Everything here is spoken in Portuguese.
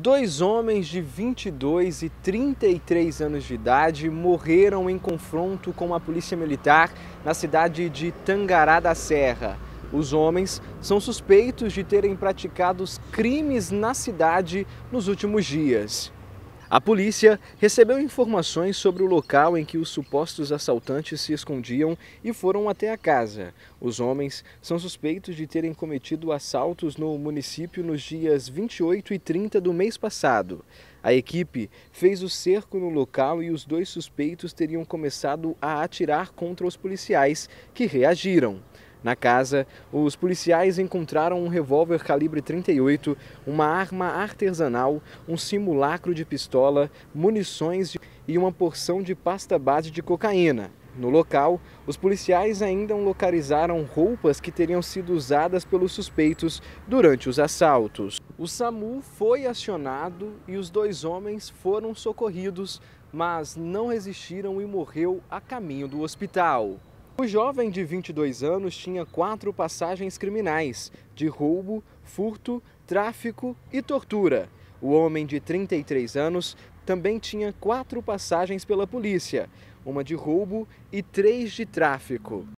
Dois homens de 22 e 33 anos de idade morreram em confronto com a polícia militar na cidade de Tangará da Serra. Os homens são suspeitos de terem praticado crimes na cidade nos últimos dias. A polícia recebeu informações sobre o local em que os supostos assaltantes se escondiam e foram até a casa. Os homens são suspeitos de terem cometido assaltos no município nos dias 28 e 30 do mês passado. A equipe fez o cerco no local e os dois suspeitos teriam começado a atirar contra os policiais, que reagiram. Na casa, os policiais encontraram um revólver calibre 38, uma arma artesanal, um simulacro de pistola, munições e uma porção de pasta base de cocaína. No local, os policiais ainda localizaram roupas que teriam sido usadas pelos suspeitos durante os assaltos. O SAMU foi acionado e os dois homens foram socorridos, mas não resistiram e morreu a caminho do hospital. O jovem de 22 anos tinha quatro passagens criminais de roubo, furto, tráfico e tortura. O homem de 33 anos também tinha quatro passagens pela polícia, uma de roubo e três de tráfico.